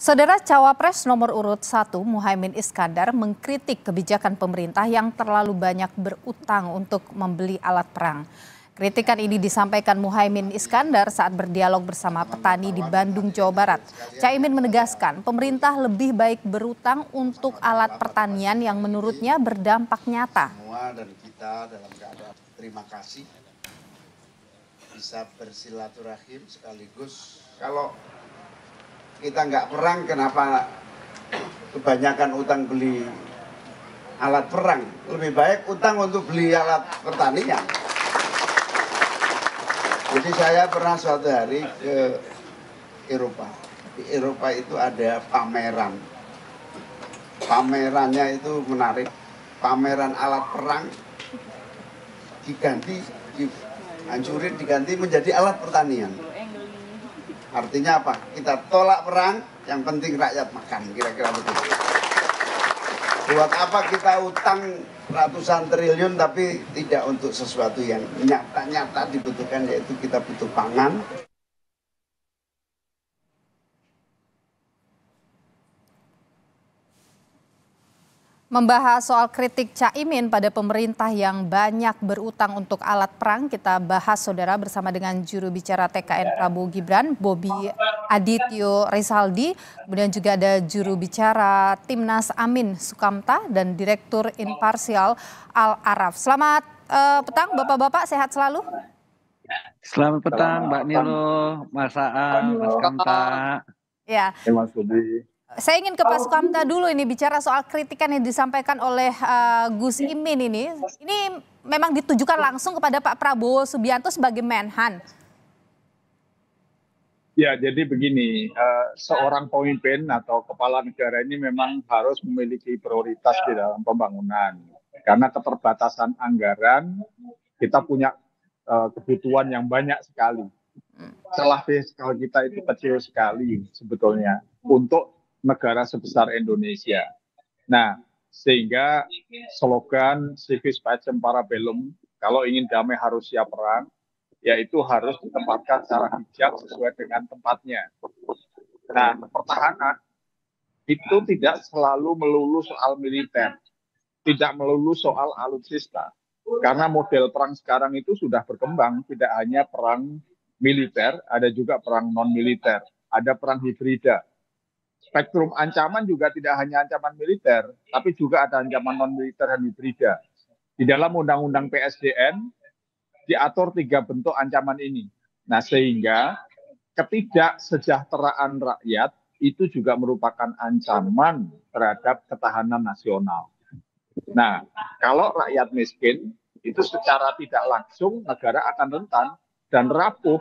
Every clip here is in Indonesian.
Saudara cawapres nomor urut 1 Muhaimin Iskandar mengkritik kebijakan pemerintah yang terlalu banyak berutang untuk membeli alat perang. Kritikan ini disampaikan Muhaimin Iskandar saat berdialog bersama petani di Bandung, Jawa Barat. Caimin menegaskan pemerintah lebih baik berutang untuk alat pertanian yang menurutnya berdampak nyata. Semua dan kita dalam keadaan terima kasih bisa bersilaturahim sekaligus kalau kita nggak perang kenapa kebanyakan utang beli alat perang lebih baik utang untuk beli alat pertanian jadi saya pernah suatu hari ke Eropa di Eropa itu ada pameran pamerannya itu menarik pameran alat perang diganti dihancurin diganti menjadi alat pertanian Artinya apa? Kita tolak perang, yang penting rakyat makan, kira-kira begitu. Buat apa kita utang ratusan triliun tapi tidak untuk sesuatu yang nyata-nyata dibutuhkan yaitu kita butuh pangan, Membahas soal kritik Caimin pada pemerintah yang banyak berutang untuk alat perang, kita bahas saudara bersama dengan juru bicara TKN ya. Prabowo Gibran, Bobi Adityo Rizaldi, kemudian juga ada juru bicara Timnas Amin Sukamta dan Direktur Imparsial Al Araf. Selamat uh, petang, bapak-bapak sehat selalu. Ya. Selamat petang, Mbak Nilo, Mas Aam, Mas Kamta. Ya. Mas Budi. Saya ingin ke Pak Sukamta dulu ini bicara soal kritikan yang disampaikan oleh uh, Gus iya. Imin ini. Ini memang ditujukan iya. langsung kepada Pak Prabowo Subianto sebagai Menhan. Ya, jadi begini, uh, seorang pemimpin atau kepala negara ini memang harus memiliki prioritas di dalam pembangunan. Karena keterbatasan anggaran, kita punya uh, kebutuhan yang banyak sekali. Hmm. Celah fiskal kita itu kecil sekali sebetulnya untuk negara sebesar Indonesia. Nah, sehingga slogan civis pacem para belum kalau ingin damai harus siap perang, yaitu harus ditempatkan secara bijak sesuai dengan tempatnya. Nah, pertahanan itu tidak selalu melulu soal militer, tidak melulu soal alutsista. Karena model perang sekarang itu sudah berkembang, tidak hanya perang militer, ada juga perang non-militer, ada perang hibrida, spektrum ancaman juga tidak hanya ancaman militer, tapi juga ada ancaman non-militer dan hibrida. Di dalam Undang-Undang PSDN diatur tiga bentuk ancaman ini. Nah, sehingga ketidaksejahteraan rakyat itu juga merupakan ancaman terhadap ketahanan nasional. Nah, kalau rakyat miskin, itu secara tidak langsung negara akan rentan dan rapuh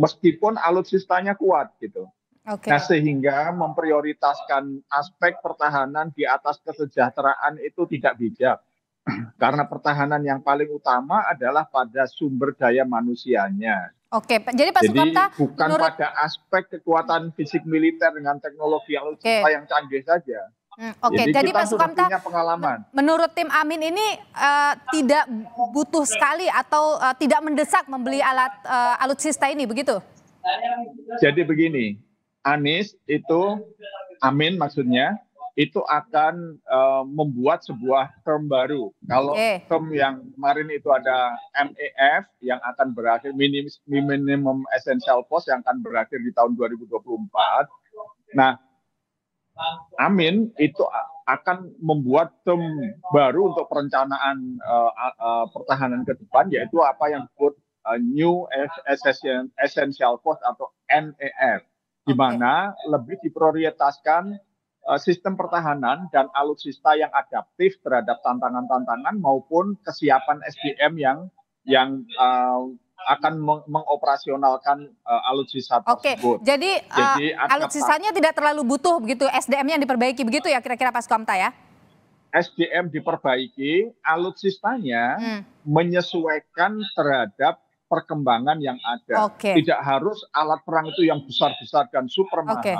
meskipun alutsistanya kuat gitu. Okay. Nah sehingga memprioritaskan aspek pertahanan di atas kesejahteraan itu tidak bijak. Karena pertahanan yang paling utama adalah pada sumber daya manusianya. Oke, jadi Pak Sukamta bukan menurut... pada aspek kekuatan fisik militer dengan teknologi yang Oke. yang canggih saja. Hmm, oke, jadi, jadi Pak Sukamta pengalaman. menurut tim Amin ini uh, tidak butuh sekali atau uh, tidak mendesak membeli alat uh, alutsista ini begitu? Jadi begini, Anies itu Amin maksudnya itu akan uh, membuat sebuah term baru. Kalau okay. term yang kemarin itu ada MEF yang akan berakhir minim, minimum essential post yang akan berakhir di tahun 2024. Nah, Amin itu akan membuat term baru untuk perencanaan uh, uh, pertahanan ke depan yaitu apa yang disebut uh, new essential Post atau NEF di mana okay. lebih diprioritaskan eh, sistem pertahanan dan alutsista yang adaptif terhadap tantangan-tantangan maupun kesiapan SDM yang yang uh, akan meng mengoperasionalkan uh, alutsista tersebut. Oke, jadi, jadi uh, alutsisanya tidak terlalu butuh begitu, sdm yang diperbaiki begitu ya kira-kira Pak Sukamta ya? SDM diperbaiki, alutsistanya hmm. menyesuaikan terhadap perkembangan yang ada. Okay. Tidak harus alat perang itu yang besar-besar dan super okay.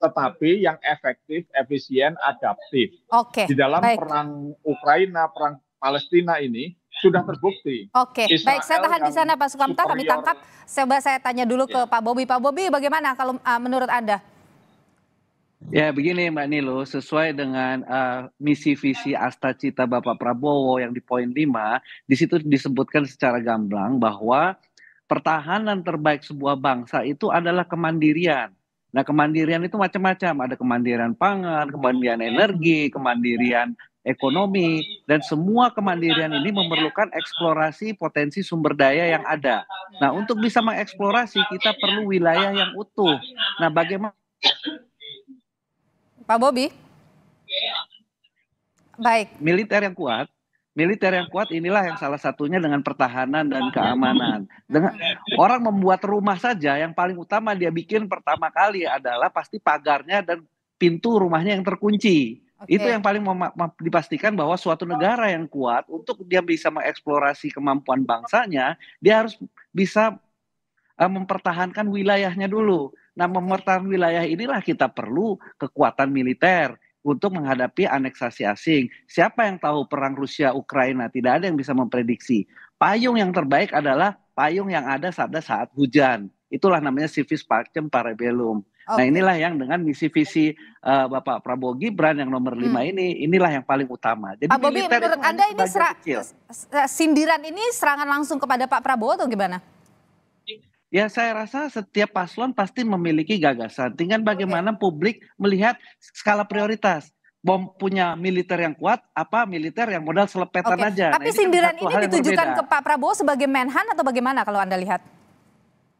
tetapi yang efektif, efisien, adaptif. Okay. Di dalam Baik. perang Ukraina, perang Palestina ini sudah terbukti. Oke, okay. baik saya tahan di sana Pak Sukamta, kami tangkap. Coba saya tanya dulu yeah. ke ya. Pak Bobi. Pak Bobi, bagaimana kalau uh, menurut Anda? Ya begini Mbak Nilo, sesuai dengan uh, misi visi asta cita Bapak Prabowo yang di poin 5, di situ disebutkan secara gamblang bahwa pertahanan terbaik sebuah bangsa itu adalah kemandirian. Nah kemandirian itu macam-macam, ada kemandirian pangan, kemandirian energi, kemandirian ekonomi, dan semua kemandirian ini memerlukan eksplorasi potensi sumber daya yang ada. Nah untuk bisa mengeksplorasi kita perlu wilayah yang utuh. Nah bagaimana Pak Bobi? Baik. Militer yang kuat, militer yang kuat inilah yang salah satunya dengan pertahanan dan keamanan. Dengan orang membuat rumah saja yang paling utama dia bikin pertama kali adalah pasti pagarnya dan pintu rumahnya yang terkunci. Okay. Itu yang paling dipastikan bahwa suatu negara yang kuat untuk dia bisa mengeksplorasi kemampuan bangsanya, dia harus bisa eh, mempertahankan wilayahnya dulu. Nah, memetaan wilayah inilah kita perlu kekuatan militer untuk menghadapi aneksasi asing. Siapa yang tahu perang Rusia Ukraina? Tidak ada yang bisa memprediksi. Payung yang terbaik adalah payung yang ada saat saat hujan. Itulah namanya civis pacem parabellum. Okay. Nah, inilah yang dengan misi visi uh, Bapak Prabowo Gibran yang nomor hmm. lima ini inilah yang paling utama. Jadi Pak Bobi, menurut Anda ini sera- sindiran ini serangan langsung kepada Pak Prabowo atau gimana? Ya saya rasa setiap paslon pasti memiliki gagasan. Tinggal bagaimana publik melihat skala prioritas. Bom punya militer yang kuat, apa militer yang modal selepetan Oke. aja. Nah, tapi nah, sindiran ini, kan ini ditujukan ke Pak Prabowo sebagai menhan atau bagaimana kalau Anda lihat?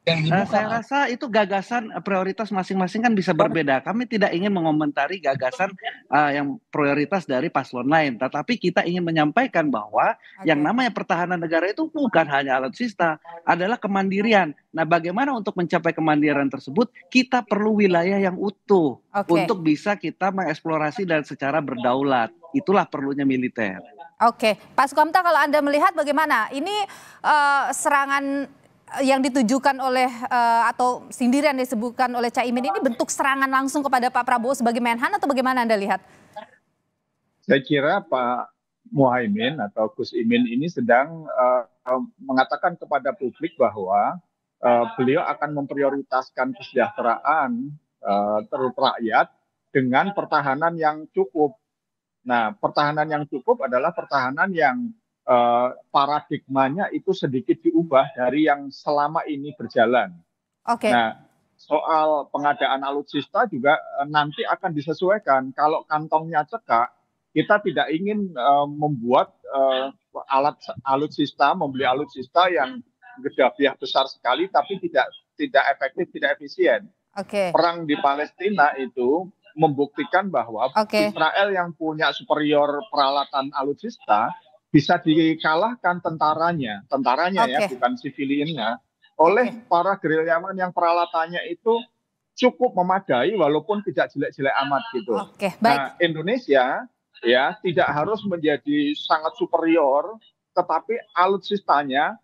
Nah, saya rasa itu gagasan eh, prioritas masing-masing kan bisa berbeda. Kami tidak ingin mengomentari gagasan uh, yang prioritas dari paslon lain, tetapi kita ingin menyampaikan bahwa yang namanya pertahanan negara itu bukan hanya alutsista, adalah kemandirian. Nah, bagaimana untuk mencapai kemandirian tersebut? Kita perlu wilayah yang utuh okay. untuk bisa kita mengeksplorasi dan secara berdaulat. Itulah perlunya militer. Oke, okay. Pak Sukamta, kalau Anda melihat bagaimana? Ini uh, serangan yang ditujukan oleh uh, atau sindiran disebutkan oleh Caimin ini bentuk serangan langsung kepada Pak Prabowo sebagai menhan atau bagaimana Anda lihat? Saya kira Pak Muhaimin atau Gus Imin ini sedang uh, mengatakan kepada publik bahwa uh, beliau akan memprioritaskan kesejahteraan uh, terus rakyat dengan pertahanan yang cukup. Nah, pertahanan yang cukup adalah pertahanan yang Eh, paradigmanya itu sedikit diubah dari yang selama ini berjalan. Oke. Okay. Nah, soal pengadaan alutsista juga eh, nanti akan disesuaikan. Kalau kantongnya cekak, kita tidak ingin uh, membuat uh, alat alutsista, membeli alutsista yang gedabiah besar sekali, tapi tidak tidak efektif, tidak efisien. Okay. Perang di Palestina itu membuktikan bahwa okay. Israel yang punya superior peralatan alutsista bisa dikalahkan tentaranya, tentaranya okay. ya bukan siviliennya oleh okay. para gerilyawan yang peralatannya itu cukup memadai walaupun tidak jelek-jelek amat gitu. Okay, baik. Nah, Indonesia ya tidak harus menjadi sangat superior tetapi alutsistanya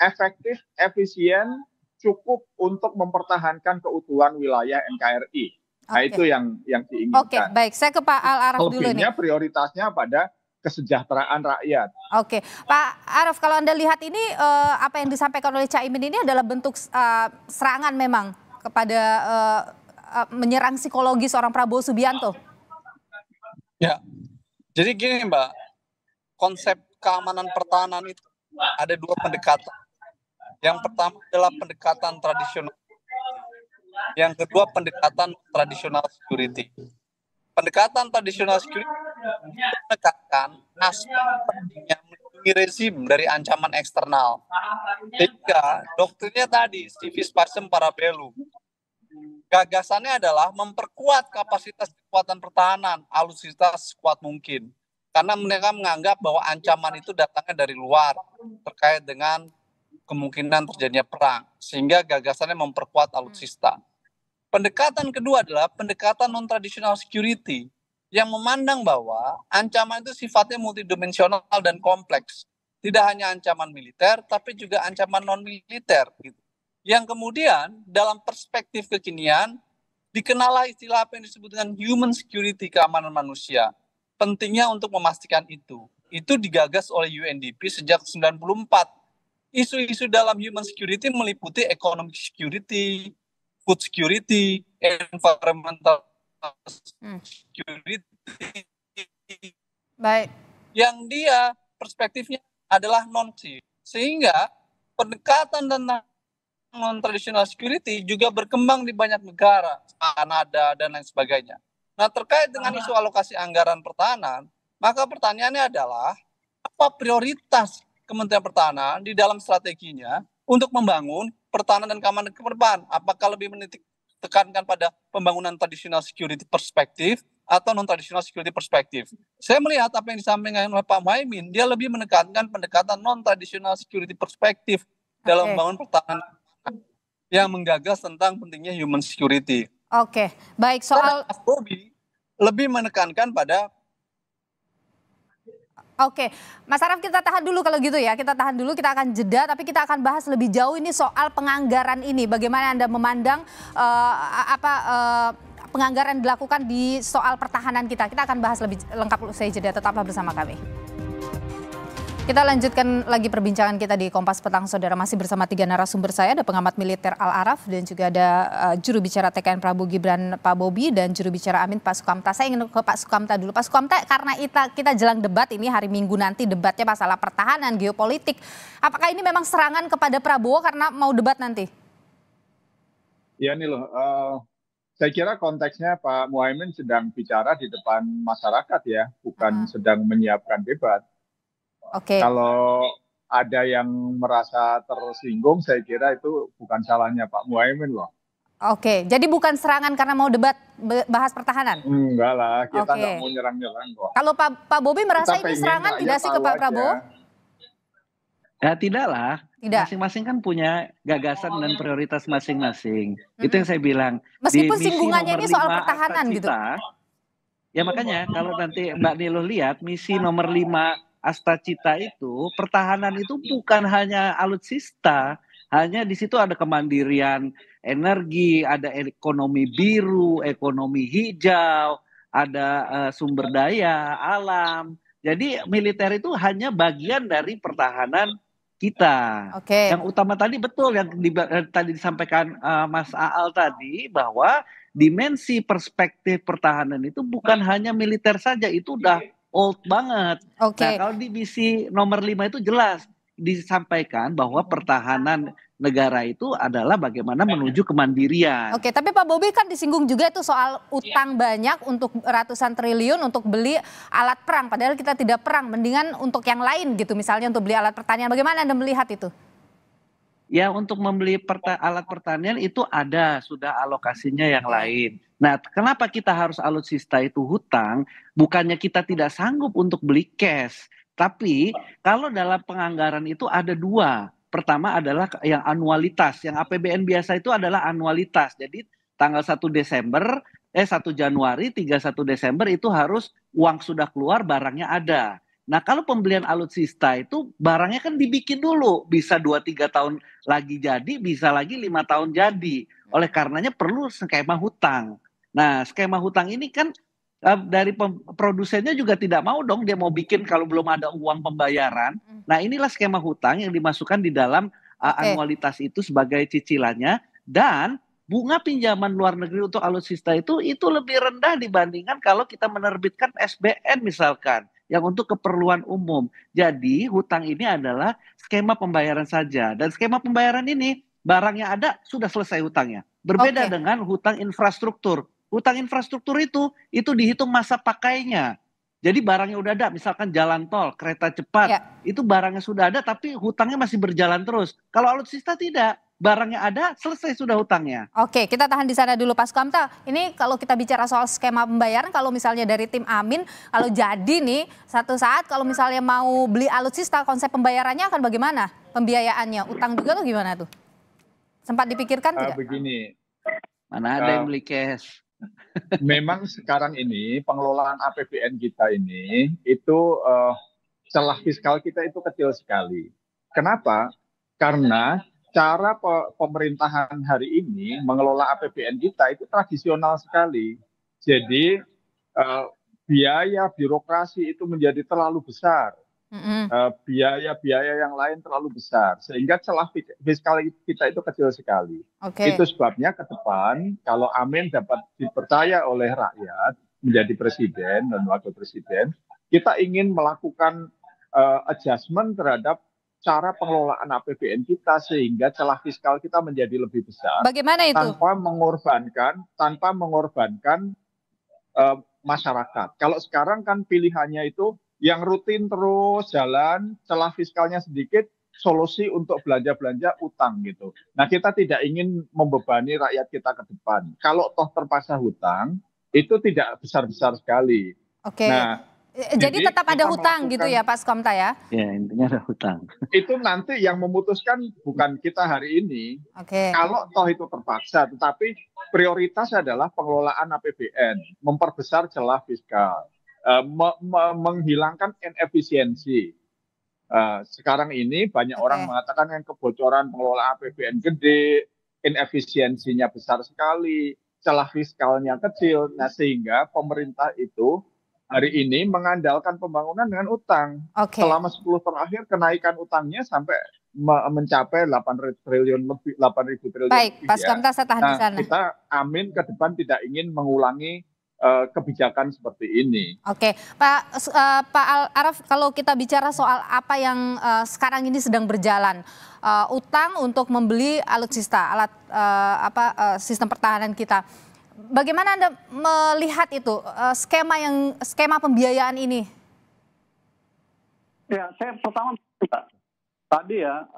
efektif, efisien, cukup untuk mempertahankan keutuhan wilayah NKRI. Okay. Nah, itu yang yang diinginkan. Oke, okay, baik. Saya ke Pak Al Araf dulu nih. prioritasnya pada kesejahteraan rakyat. Oke, Pak Arif, kalau Anda lihat ini eh, apa yang disampaikan oleh Caimin ini adalah bentuk eh, serangan memang kepada eh, menyerang psikologi seorang Prabowo Subianto. Ya, jadi gini Mbak, konsep keamanan pertahanan itu ada dua pendekatan. Yang pertama adalah pendekatan tradisional. Yang kedua pendekatan tradisional security. Pendekatan tradisional security menekankan aspek pentingnya melindungi rezim dari ancaman eksternal. Tiga, doktrinnya tadi, civism parabellum. Gagasannya adalah memperkuat kapasitas kekuatan pertahanan, alutsista sekuat mungkin. Karena mereka menganggap bahwa ancaman itu datangnya dari luar, terkait dengan kemungkinan terjadinya perang. Sehingga gagasannya memperkuat alutsista. Pendekatan kedua adalah pendekatan non-traditional security yang memandang bahwa ancaman itu sifatnya multidimensional dan kompleks. Tidak hanya ancaman militer, tapi juga ancaman non-militer. Gitu. Yang kemudian dalam perspektif kekinian, dikenalah istilah apa yang disebut dengan human security, keamanan manusia. Pentingnya untuk memastikan itu. Itu digagas oleh UNDP sejak 94. Isu-isu dalam human security meliputi economic security, food security, environmental security hmm. baik yang dia perspektifnya adalah non sih sehingga pendekatan tentang non traditional security juga berkembang di banyak negara Kanada dan lain sebagainya nah terkait dengan isu alokasi anggaran pertahanan maka pertanyaannya adalah apa prioritas Kementerian Pertahanan di dalam strateginya untuk membangun pertahanan dan keamanan ke Apakah lebih menitik tekankan pada pembangunan tradisional security perspektif atau non tradisional security perspektif. Saya melihat apa yang disampaikan oleh Pak Muhaimin, dia lebih menekankan pendekatan non tradisional security perspektif okay. dalam membangun pertahanan yang menggagas tentang pentingnya human security. Oke, okay. baik soal Bobby lebih menekankan pada Oke, Mas Araf kita tahan dulu kalau gitu ya. Kita tahan dulu, kita akan jeda, tapi kita akan bahas lebih jauh ini soal penganggaran ini. Bagaimana anda memandang uh, apa uh, penganggaran dilakukan di soal pertahanan kita? Kita akan bahas lebih lengkap usai jeda. Tetaplah bersama kami. Kita lanjutkan lagi perbincangan kita di Kompas Petang, Saudara. Masih bersama tiga narasumber saya, ada pengamat militer Al-Araf dan juga ada uh, juru bicara TKN Prabowo Gibran Pak Bobi dan juru bicara Amin Pak Sukamta. Saya ingin ke Pak Sukamta dulu. Pak Sukamta, karena kita, kita jelang debat ini hari Minggu nanti debatnya masalah pertahanan, geopolitik. Apakah ini memang serangan kepada Prabowo karena mau debat nanti? Ya nih loh, uh, saya kira konteksnya Pak Muhaimin sedang bicara di depan masyarakat ya, bukan hmm. sedang menyiapkan debat Okay. Kalau ada yang merasa tersinggung, saya kira itu bukan salahnya Pak Muhaimin loh. Oke, jadi bukan serangan karena mau debat bahas pertahanan? Enggak lah, kita enggak mau nyerang-nyerang kok. Kalau Pak, Pak Bobi merasa kita ini serangan tidak sih ke Pak Prabowo? Ya, tidak lah. Masing-masing kan punya gagasan dan prioritas masing-masing. Hmm. Itu yang saya bilang. Meskipun di singgungannya ini soal pertahanan kita, gitu. Ya makanya kalau nanti Mbak Niluh lihat misi nomor lima. Asta Cita itu pertahanan itu bukan hanya alutsista, hanya di situ ada kemandirian energi, ada ekonomi biru, ekonomi hijau, ada uh, sumber daya alam. Jadi militer itu hanya bagian dari pertahanan kita. Okay. Yang utama tadi betul yang di, eh, tadi disampaikan uh, Mas Aal tadi bahwa dimensi perspektif pertahanan itu bukan hanya militer saja, itu udah old banget. Okay. Nah, kalau di misi nomor lima itu jelas disampaikan bahwa pertahanan negara itu adalah bagaimana menuju kemandirian. Oke, tapi Pak Bobi kan disinggung juga itu soal utang banyak untuk ratusan triliun untuk beli alat perang. Padahal kita tidak perang, mendingan untuk yang lain gitu misalnya untuk beli alat pertanian. Bagaimana Anda melihat itu? Ya untuk membeli perta alat pertanian itu ada sudah alokasinya yang lain Nah, kenapa kita harus alutsista itu hutang? Bukannya kita tidak sanggup untuk beli cash, tapi kalau dalam penganggaran itu ada dua. Pertama adalah yang anualitas, yang APBN biasa itu adalah anualitas. Jadi tanggal 1 Desember eh 1 Januari, 31 Desember itu harus uang sudah keluar, barangnya ada. Nah, kalau pembelian alutsista itu barangnya kan dibikin dulu, bisa 2 3 tahun lagi jadi, bisa lagi lima tahun jadi. Oleh karenanya perlu skema hutang. Nah, skema hutang ini kan eh, dari produsennya juga tidak mau dong dia mau bikin kalau belum ada uang pembayaran. Hmm. Nah, inilah skema hutang yang dimasukkan di dalam uh, eh, okay. anualitas itu sebagai cicilannya dan bunga pinjaman luar negeri untuk alutsista itu itu lebih rendah dibandingkan kalau kita menerbitkan SBN misalkan yang untuk keperluan umum. Jadi hutang ini adalah skema pembayaran saja dan skema pembayaran ini barangnya ada sudah selesai hutangnya. Berbeda okay. dengan hutang infrastruktur utang infrastruktur itu itu dihitung masa pakainya. Jadi barangnya udah ada, misalkan jalan tol, kereta cepat, ya. itu barangnya sudah ada tapi hutangnya masih berjalan terus. Kalau alutsista tidak, barangnya ada, selesai sudah hutangnya. Oke, kita tahan di sana dulu Pak Sukamta. Ini kalau kita bicara soal skema pembayaran, kalau misalnya dari tim Amin, kalau jadi nih, satu saat kalau misalnya mau beli alutsista, konsep pembayarannya akan bagaimana? Pembiayaannya, utang juga tuh gimana tuh? Sempat dipikirkan uh, tidak? Begini. Mana ada eh, yang beli cash? memang sekarang ini pengelolaan APBN kita ini itu uh, celah fiskal kita itu kecil sekali. Kenapa? Karena cara pe pemerintahan hari ini mengelola APBN kita itu tradisional sekali. Jadi uh, biaya birokrasi itu menjadi terlalu besar. Mm-hmm. biaya-biaya yang lain terlalu besar sehingga celah fiskal kita itu kecil sekali. Okay. Itu sebabnya ke depan kalau Amin dapat dipercaya oleh rakyat menjadi presiden dan wakil presiden, kita ingin melakukan uh, adjustment terhadap cara pengelolaan APBN kita sehingga celah fiskal kita menjadi lebih besar. Bagaimana itu? Tanpa mengorbankan, tanpa mengorbankan uh, masyarakat. Kalau sekarang kan pilihannya itu yang rutin terus jalan, celah fiskalnya sedikit, solusi untuk belanja-belanja utang gitu. Nah kita tidak ingin membebani rakyat kita ke depan. Kalau toh terpaksa hutang, itu tidak besar-besar sekali. Oke. Okay. Nah, eh, jadi, Jadi tetap ada hutang gitu ya Pak Skomta ya? Ya intinya ada hutang. Itu nanti yang memutuskan bukan kita hari ini. Oke. Okay. Kalau toh itu terpaksa, tetapi prioritas adalah pengelolaan APBN, memperbesar celah fiskal. Eh, me me menghilangkan inefisiensi. Uh, sekarang ini banyak okay. orang mengatakan yang kebocoran pengelola APBN gede, inefisiensinya besar sekali, celah fiskalnya kecil. Nah sehingga pemerintah itu hari ini mengandalkan pembangunan dengan utang. Okay. Selama 10 terakhir kenaikan utangnya sampai mencapai 8 triliun lebih 8 ribu triliun. Baik, lebih, Pak ya. Kamta, saya tahan nah, di sana. Kita amin ke depan tidak ingin mengulangi Eh, kebijakan seperti ini. Oke, Pak uh, Pak Al Araf, kalau kita bicara soal apa yang uh, sekarang ini sedang berjalan, uh, utang untuk membeli alutsista, alat uh, apa uh, sistem pertahanan kita. Bagaimana Anda melihat itu uh, skema yang skema pembiayaan ini? Ya, saya pertama tadi ya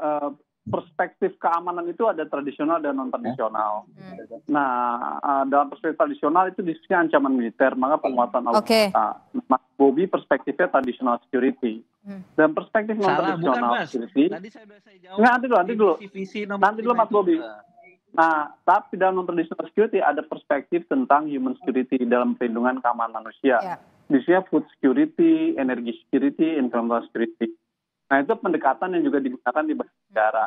perspektif keamanan itu ada tradisional dan non tradisional. Hmm. Gitu. Nah, eh, dalam perspektif tradisional itu diskusinya ancaman militer, maka penguatan alutsista. Okay. Mas Bobi perspektifnya tradisional security. Hmm. Dan perspektif non tradisional security. Tadi saya saya jawab. Nah, nanti dulu, nanti dulu. nanti dulu Mas Bobi. Nah, tapi dalam non tradisional security ada perspektif tentang human security dalam perlindungan keamanan manusia. Yeah. Di food security, energy security, environmental security Nah itu pendekatan yang juga digunakan di banyak negara.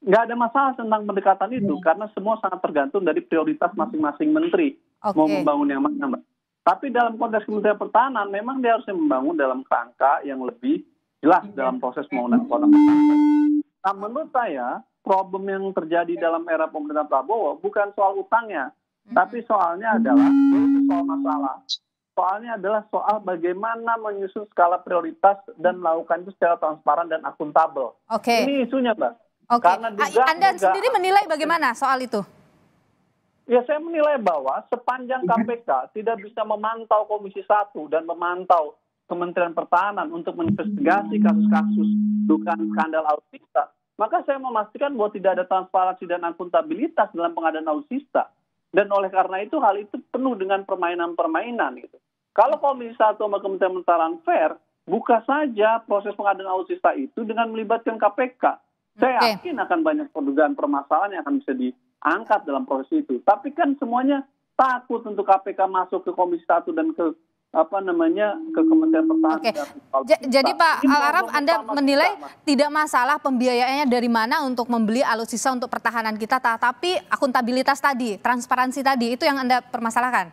Nggak ada masalah tentang pendekatan itu hmm. karena semua sangat tergantung dari prioritas masing-masing menteri okay. mau membangun yang mana, Tapi dalam konteks Kementerian Pertahanan memang dia harus membangun dalam rangka yang lebih jelas iya. dalam proses pembangunan kota. Nah, menurut saya problem yang terjadi dalam era pemerintahan Prabowo bukan soal utangnya, hmm. tapi soalnya adalah soal masalah soalnya adalah soal bagaimana menyusun skala prioritas dan melakukan itu secara transparan dan akuntabel. Oke. Okay. Ini isunya, Mbak. Oke. Okay. Karena ah, Anda juga, sendiri menilai bagaimana soal itu? Ya saya menilai bahwa sepanjang KPK tidak bisa memantau Komisi 1 dan memantau Kementerian Pertahanan untuk menginvestigasi kasus-kasus dugaan skandal alutsista, maka saya memastikan bahwa tidak ada transparansi dan akuntabilitas dalam pengadaan alutsista. Dan oleh karena itu hal itu penuh dengan permainan-permainan gitu. Kalau Komisi Satu sama Kementerian Pertahanan fair, buka saja proses pengadaan alutsista itu dengan melibatkan KPK. Saya yakin akan banyak perdugaan permasalahan yang akan bisa diangkat dalam proses itu. Tapi kan semuanya takut untuk KPK masuk ke Komisi Satu dan ke apa namanya ke Kementerian Pertahanan. Oke. Jadi nah, Pak Al Araf Anda menilai kita, tidak masalah pembiayaannya dari mana untuk membeli alutsista untuk pertahanan kita tapi akuntabilitas tadi, transparansi tadi itu yang Anda permasalahkan.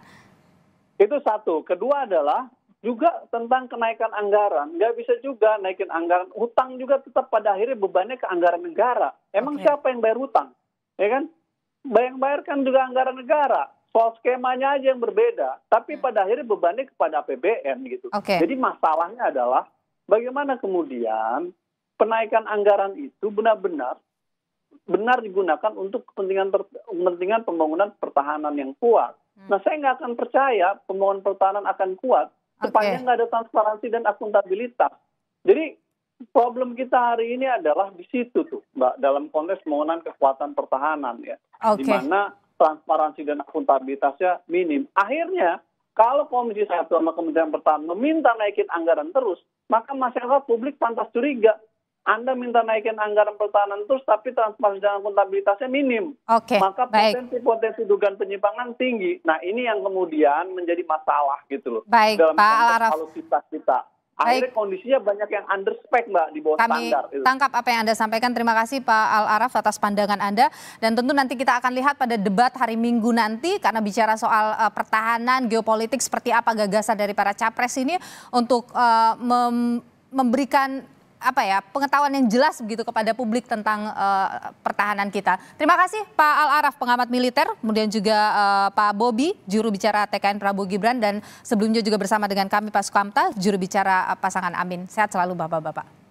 Itu satu. Kedua adalah juga tentang kenaikan anggaran. Nggak bisa juga naikin anggaran. Hutang juga tetap pada akhirnya bebannya ke anggaran negara. Emang okay. siapa yang bayar hutang? Ya kan? Bayang bayarkan juga anggaran negara soal skemanya aja yang berbeda, tapi hmm. pada akhirnya bebannya kepada APBN gitu. Okay. Jadi masalahnya adalah bagaimana kemudian penaikan anggaran itu benar-benar benar digunakan untuk kepentingan kepentingan pembangunan pertahanan yang kuat. Hmm. Nah, saya nggak akan percaya pembangunan pertahanan akan kuat okay. sepanjang nggak ada transparansi dan akuntabilitas. Jadi problem kita hari ini adalah di situ tuh, Mbak, dalam konteks pembangunan kekuatan pertahanan ya, okay. di mana transparansi dan akuntabilitasnya minim. Akhirnya kalau Komisi Satu sama Kementerian Pertahanan meminta naikin anggaran terus, maka masyarakat publik pantas curiga. Anda minta naikin anggaran pertahanan terus, tapi transparansi dan akuntabilitasnya minim. Oke, okay, Maka potensi-potensi dugaan penyimpangan tinggi. Nah, ini yang kemudian menjadi masalah gitu loh. Baik, dalam Pak Alaraf. kita. Akhirnya Baik. kondisinya banyak yang underspek Mbak di bawah Kami standar. Kami gitu. tangkap apa yang Anda sampaikan. Terima kasih Pak Al-Araf atas pandangan Anda. Dan tentu nanti kita akan lihat pada debat hari Minggu nanti karena bicara soal uh, pertahanan, geopolitik seperti apa gagasan dari para capres ini untuk uh, mem memberikan apa ya pengetahuan yang jelas begitu kepada publik tentang uh, pertahanan kita. Terima kasih Pak Al Araf pengamat militer, kemudian juga uh, Pak Bobi juru bicara TKN Prabowo Gibran dan sebelumnya juga bersama dengan kami Pak Sukamta juru bicara eh, pasangan Amin. Sehat selalu bapak-bapak.